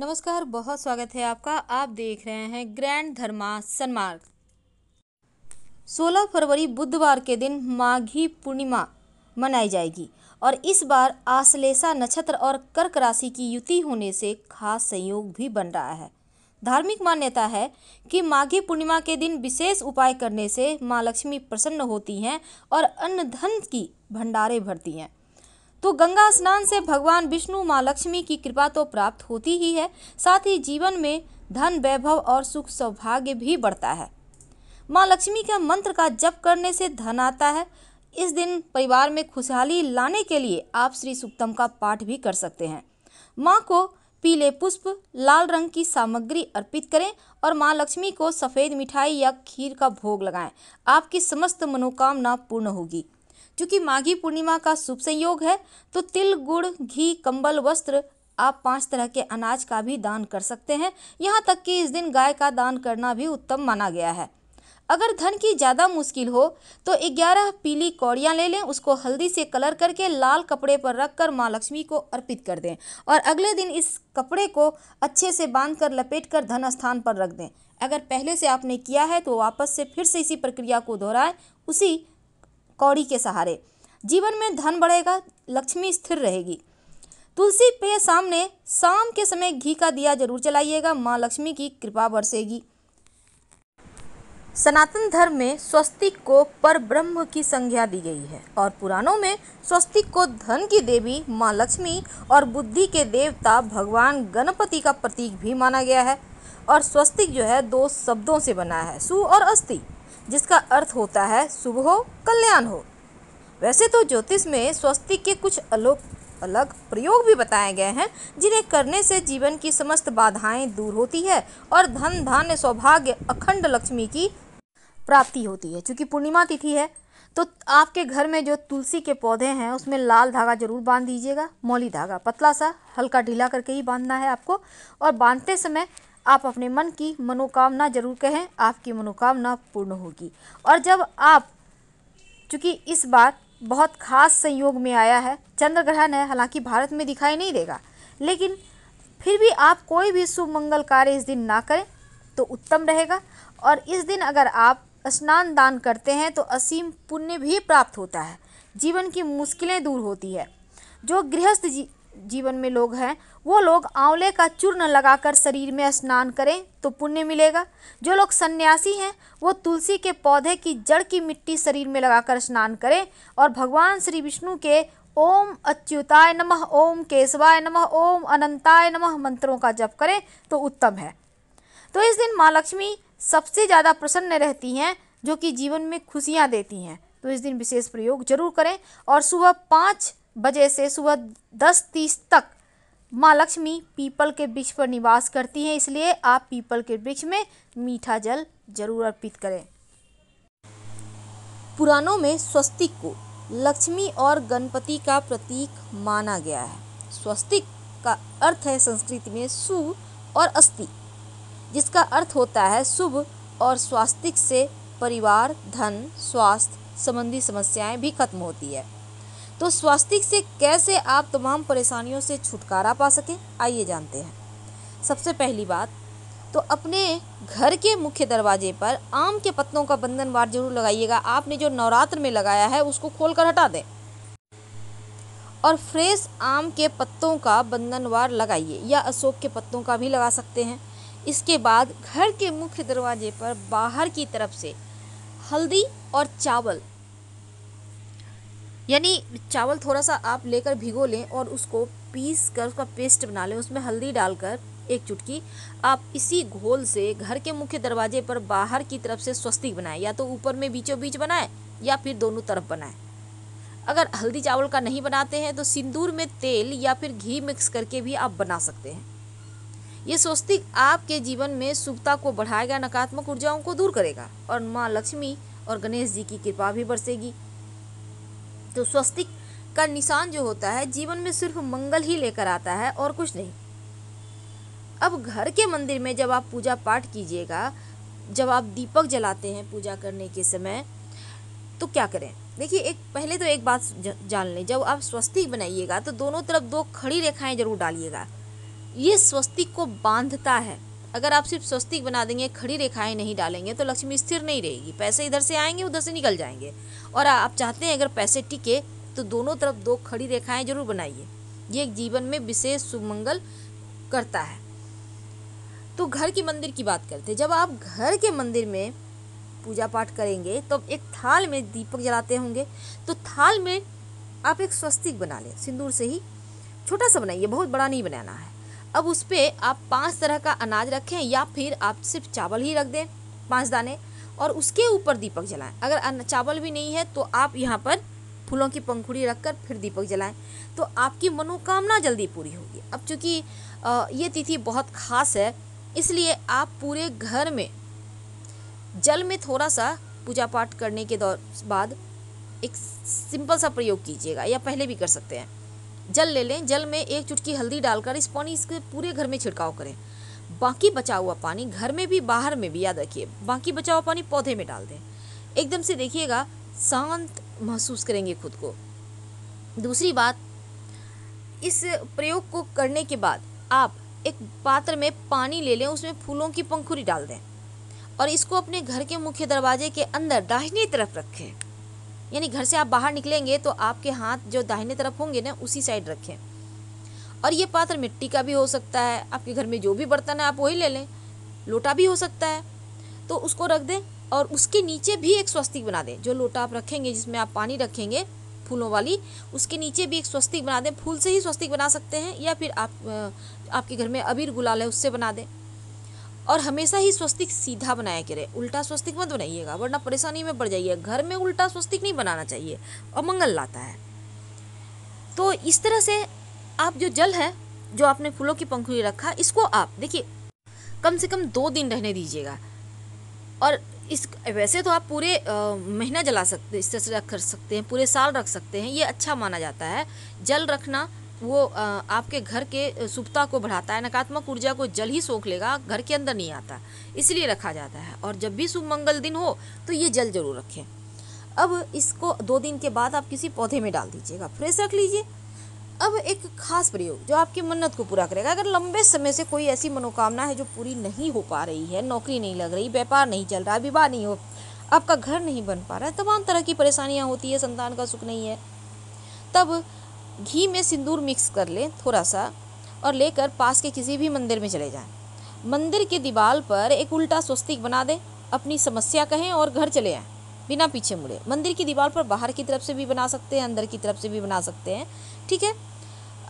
नमस्कार बहुत स्वागत है आपका आप देख रहे हैं ग्रैंड धर्मा सन्मार्ग 16 फरवरी बुधवार के दिन माघी पूर्णिमा मनाई जाएगी और इस बार आश्लेषा नक्षत्र और कर्क राशि की युति होने से खास संयोग भी बन रहा है धार्मिक मान्यता है कि माघी पूर्णिमा के दिन विशेष उपाय करने से माँ लक्ष्मी प्रसन्न होती हैं और अन्न धन की भंडारे भरती हैं तो गंगा स्नान से भगवान विष्णु माँ लक्ष्मी की कृपा तो प्राप्त होती ही है साथ ही जीवन में धन वैभव और सुख सौभाग्य भी बढ़ता है माँ लक्ष्मी के मंत्र का जप करने से धन आता है इस दिन परिवार में खुशहाली लाने के लिए आप श्री सुक्तम का पाठ भी कर सकते हैं माँ को पीले पुष्प लाल रंग की सामग्री अर्पित करें और माँ लक्ष्मी को सफ़ेद मिठाई या खीर का भोग लगाएं। आपकी समस्त मनोकामना पूर्ण होगी चूँकि माघी पूर्णिमा का शुभ संयोग है तो तिल गुड़ घी कंबल वस्त्र आप पांच तरह के अनाज का भी दान कर सकते हैं यहाँ तक कि इस दिन गाय का दान करना भी उत्तम माना गया है अगर धन की ज़्यादा मुश्किल हो तो 11 पीली कौड़ियाँ ले लें उसको हल्दी से कलर करके लाल कपड़े पर रख कर माँ लक्ष्मी को अर्पित कर दें और अगले दिन इस कपड़े को अच्छे से बांध कर लपेट कर धन स्थान पर रख दें अगर पहले से आपने किया है तो वापस से फिर से इसी प्रक्रिया को दोहराएं उसी कौड़ी के सहारे जीवन में धन बढ़ेगा लक्ष्मी स्थिर रहेगी तुलसी पे सामने शाम के समय घी का दिया जरूर चलाइएगा माँ लक्ष्मी की कृपा बरसेगी सनातन धर्म में स्वस्तिक को पर ब्रह्म की संज्ञा दी गई है और पुराणों में स्वस्तिक को धन की देवी माँ लक्ष्मी और बुद्धि के देवता भगवान गणपति का प्रतीक भी माना गया है और स्वस्तिक जो है दो शब्दों से बना है सु और अस्थि जिसका अर्थ होता है शुभ हो कल्याण हो वैसे तो ज्योतिष में स्वस्तिक के कुछ अलोक अलग प्रयोग भी बताए गए हैं जिन्हें करने से जीवन की समस्त बाधाएं दूर होती है और धन धान्य सौभाग्य अखंड लक्ष्मी की प्राप्ति होती है क्योंकि पूर्णिमा तिथि है तो आपके घर में जो तुलसी के पौधे हैं उसमें लाल धागा जरूर बांध दीजिएगा मौली धागा पतला सा हल्का ढीला करके ही बांधना है आपको और बांधते समय आप अपने मन की मनोकामना जरूर कहें आपकी मनोकामना पूर्ण होगी और जब आप चूँकि इस बार बहुत खास संयोग में आया है चंद्र ग्रहण है हालांकि भारत में दिखाई नहीं देगा लेकिन फिर भी आप कोई भी शुभ मंगल कार्य इस दिन ना करें तो उत्तम रहेगा और इस दिन अगर आप स्नान दान करते हैं तो असीम पुण्य भी प्राप्त होता है जीवन की मुश्किलें दूर होती है जो गृहस्थ जी जीवन में लोग हैं वो लोग आंवले का चूर्ण लगाकर शरीर में स्नान करें तो पुण्य मिलेगा जो लोग सन्यासी हैं वो तुलसी के पौधे की जड़ की मिट्टी शरीर में लगाकर स्नान करें और भगवान श्री विष्णु के ओम अच्युताय नमः ओम केशवाय नमः ओम अनंताय नमः मंत्रों का जप करें तो उत्तम है तो इस दिन माँ लक्ष्मी सबसे ज़्यादा प्रसन्न रहती हैं जो कि जीवन में खुशियाँ देती हैं तो इस दिन विशेष प्रयोग जरूर करें और सुबह पाँच बजे से सुबह दस तीस तक माँ लक्ष्मी पीपल के वृक्ष पर निवास करती हैं इसलिए आप पीपल के वृक्ष में मीठा जल जरूर अर्पित करें पुराणों में स्वस्तिक को लक्ष्मी और गणपति का प्रतीक माना गया है स्वस्तिक का अर्थ है संस्कृत में सु और अस्ति जिसका अर्थ होता है शुभ और स्वास्तिक से परिवार धन स्वास्थ्य संबंधी समस्याएं भी खत्म होती है तो स्वास्तिक से कैसे आप तमाम परेशानियों से छुटकारा पा सकें आइए जानते हैं सबसे पहली बात तो अपने घर के मुख्य दरवाजे पर आम के पत्तों का बंधन बार जरूर लगाइएगा आपने जो नवरात्र में लगाया है उसको खोल कर हटा दें और फ्रेश आम के पत्तों का बंधनवार लगाइए या अशोक के पत्तों का भी लगा सकते हैं इसके बाद घर के मुख्य दरवाजे पर बाहर की तरफ से हल्दी और चावल यानी चावल थोड़ा सा आप लेकर भिगो लें और उसको पीस कर उसका पेस्ट बना लें उसमें हल्दी डालकर एक चुटकी आप इसी घोल से घर के मुख्य दरवाजे पर बाहर की तरफ से स्वस्तिक बनाएं या तो ऊपर में बीचों बीच बनाएं या फिर दोनों तरफ बनाएं अगर हल्दी चावल का नहीं बनाते हैं तो सिंदूर में तेल या फिर घी मिक्स करके भी आप बना सकते हैं ये स्वस्तिक आपके जीवन में शुभता को बढ़ाएगा नकारात्मक ऊर्जाओं को दूर करेगा और माँ लक्ष्मी और गणेश जी की कृपा भी बरसेगी तो स्वस्तिक का निशान जो होता है जीवन में सिर्फ मंगल ही लेकर आता है और कुछ नहीं अब घर के मंदिर में जब आप पूजा पाठ कीजिएगा जब आप दीपक जलाते हैं पूजा करने के समय तो क्या करें देखिए एक पहले तो एक बात जान लें जब आप स्वस्तिक बनाइएगा तो दोनों तरफ दो खड़ी रेखाएं जरूर डालिएगा ये स्वस्तिक को बांधता है अगर आप सिर्फ स्वस्तिक बना देंगे खड़ी रेखाएं नहीं डालेंगे तो लक्ष्मी स्थिर नहीं रहेगी पैसे इधर से आएंगे उधर से निकल जाएंगे और आप चाहते हैं अगर पैसे टिके तो दोनों तरफ दो खड़ी रेखाएं जरूर बनाइए ये एक जीवन में विशेष मंगल करता है तो घर के मंदिर की बात करते हैं जब आप घर के मंदिर में पूजा पाठ करेंगे तो एक थाल में दीपक जलाते होंगे तो थाल में आप एक स्वस्तिक बना लें सिंदूर से ही छोटा सा बनाइए बहुत बड़ा नहीं बनाना है अब उस पर आप पाँच तरह का अनाज रखें या फिर आप सिर्फ चावल ही रख दें पाँच दाने और उसके ऊपर दीपक जलाएं अगर चावल भी नहीं है तो आप यहाँ पर फूलों की पंखुड़ी रखकर फिर दीपक जलाएं तो आपकी मनोकामना जल्दी पूरी होगी अब चूँकि ये तिथि बहुत खास है इसलिए आप पूरे घर में जल में थोड़ा सा पूजा पाठ करने के दौर बाद एक सिंपल सा प्रयोग कीजिएगा या पहले भी कर सकते हैं जल ले लें जल में एक चुटकी हल्दी डालकर इस पानी इसके पूरे घर में छिड़काव करें बाकी बचा हुआ पानी घर में भी बाहर में भी याद रखिए बाकी बचा हुआ पानी पौधे में डाल दें एकदम से देखिएगा शांत महसूस करेंगे खुद को दूसरी बात इस प्रयोग को करने के बाद आप एक पात्र में पानी ले लें उसमें फूलों की पंखुरी डाल दें और इसको अपने घर के मुख्य दरवाजे के अंदर दाहिनी तरफ रखें यानी घर से आप बाहर निकलेंगे तो आपके हाथ जो दाहिने तरफ होंगे ना उसी साइड रखें और ये पात्र मिट्टी का भी हो सकता है आपके घर में जो भी बर्तन है आप वही ले लें लोटा भी हो सकता है तो उसको रख दें और उसके नीचे भी एक स्वस्तिक बना दें जो लोटा आप रखेंगे जिसमें आप पानी रखेंगे फूलों वाली उसके नीचे भी एक स्वस्तिक बना दें फूल से ही स्वस्तिक बना सकते हैं या फिर आप आपके घर में अबीर गुलाल है उससे बना दें और हमेशा ही स्वस्तिक सीधा बनाया करें उल्टा स्वस्तिक मत बनाइएगा वरना परेशानी में पड़ जाइए घर में उल्टा स्वस्तिक नहीं बनाना चाहिए अमंगल लाता है तो इस तरह से आप जो जल है जो आपने फूलों की पंखुड़ी रखा इसको आप देखिए कम से कम दो दिन रहने दीजिएगा और इस वैसे तो आप पूरे महीना जला सकते इस तरह से रख सकते हैं पूरे साल रख सकते हैं ये अच्छा माना जाता है जल रखना वो आपके घर के सुप्ता को बढ़ाता है नकारात्मक ऊर्जा को जल ही सोख लेगा घर के अंदर नहीं आता इसलिए रखा जाता है और जब भी शुभ मंगल दिन हो तो ये जल जरूर रखें अब इसको दो दिन के बाद आप किसी पौधे में डाल दीजिएगा फ्रेश रख लीजिए अब एक खास प्रयोग जो आपकी मन्नत को पूरा करेगा अगर लंबे समय से कोई ऐसी मनोकामना है जो पूरी नहीं हो पा रही है नौकरी नहीं लग रही व्यापार नहीं चल रहा विवाह नहीं हो आपका घर नहीं बन पा रहा है तमाम तरह की परेशानियाँ होती है संतान का सुख नहीं है तब घी में सिंदूर मिक्स कर लें थोड़ा सा और लेकर पास के किसी भी मंदिर में चले जाएं मंदिर की दीवार पर एक उल्टा स्वस्तिक बना दें अपनी समस्या कहें और घर चले आएँ बिना पीछे मुड़े मंदिर की दीवार पर बाहर की तरफ से भी बना सकते हैं अंदर की तरफ से भी बना सकते हैं ठीक है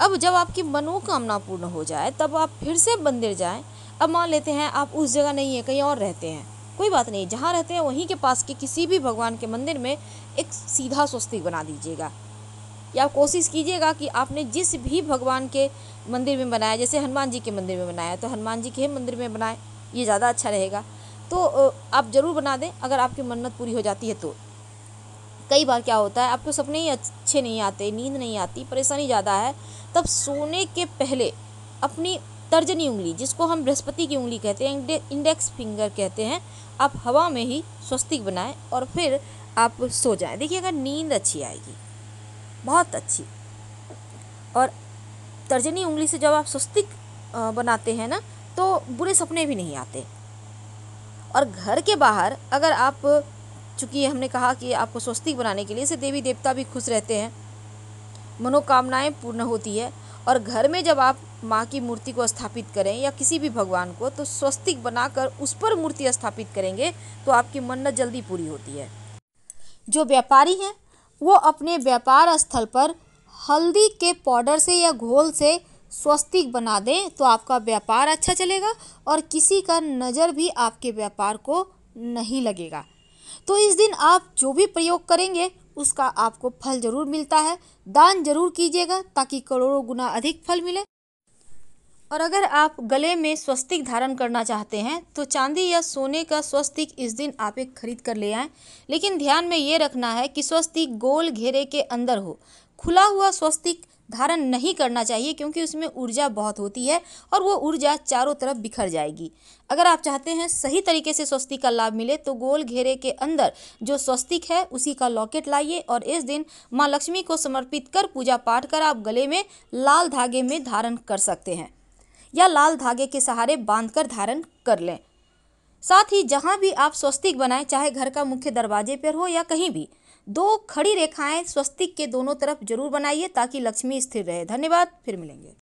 अब जब आपकी मनोकामना पूर्ण हो जाए तब आप फिर से मंदिर जाएं अब मान लेते हैं आप उस जगह नहीं है कहीं और रहते हैं कोई बात नहीं जहाँ रहते हैं वहीं के पास के किसी भी भगवान के मंदिर में एक सीधा स्वस्तिक बना दीजिएगा या कोशिश कीजिएगा कि आपने जिस भी भगवान के मंदिर में बनाया जैसे हनुमान जी के मंदिर में बनाया तो हनुमान जी के मंदिर में बनाए ये ज़्यादा अच्छा रहेगा तो आप ज़रूर बना दें अगर आपकी मन्नत पूरी हो जाती है तो कई बार क्या होता है आपको सपने ही अच्छे नहीं आते नींद नहीं आती परेशानी ज़्यादा है तब सोने के पहले अपनी तर्जनी उंगली जिसको हम बृहस्पति की उंगली कहते हैं इंडेक्स फिंगर कहते हैं आप हवा में ही स्वस्तिक बनाएं और फिर आप सो जाएं देखिए अगर नींद अच्छी आएगी बहुत अच्छी और तर्जनी उंगली से जब आप स्वस्तिक बनाते हैं ना तो बुरे सपने भी नहीं आते और घर के बाहर अगर आप चूँकि हमने कहा कि आपको स्वस्तिक बनाने के लिए से देवी देवता भी खुश रहते हैं मनोकामनाएं पूर्ण होती है और घर में जब आप माँ की मूर्ति को स्थापित करें या किसी भी भगवान को तो स्वस्तिक बनाकर उस पर मूर्ति स्थापित करेंगे तो आपकी मन्नत जल्दी पूरी होती है जो व्यापारी हैं वो अपने व्यापार स्थल पर हल्दी के पाउडर से या घोल से स्वस्तिक बना दें तो आपका व्यापार अच्छा चलेगा और किसी का नज़र भी आपके व्यापार को नहीं लगेगा तो इस दिन आप जो भी प्रयोग करेंगे उसका आपको फल ज़रूर मिलता है दान जरूर कीजिएगा ताकि करोड़ों गुना अधिक फल मिले और अगर आप गले में स्वस्तिक धारण करना चाहते हैं तो चांदी या सोने का स्वस्तिक इस दिन आप एक खरीद कर ले आएँ लेकिन ध्यान में ये रखना है कि स्वस्तिक गोल घेरे के अंदर हो खुला हुआ स्वस्तिक धारण नहीं करना चाहिए क्योंकि उसमें ऊर्जा बहुत होती है और वो ऊर्जा चारों तरफ बिखर जाएगी अगर आप चाहते हैं सही तरीके से स्वस्तिक का लाभ मिले तो गोल घेरे के अंदर जो स्वस्तिक है उसी का लॉकेट लाइए और इस दिन माँ लक्ष्मी को समर्पित कर पूजा पाठ कर आप गले में लाल धागे में धारण कर सकते हैं या लाल धागे के सहारे बांधकर धारण कर लें साथ ही जहां भी आप स्वस्तिक बनाएं चाहे घर का मुख्य दरवाजे पर हो या कहीं भी दो खड़ी रेखाएं स्वस्तिक के दोनों तरफ जरूर बनाइए ताकि लक्ष्मी स्थिर रहे धन्यवाद फिर मिलेंगे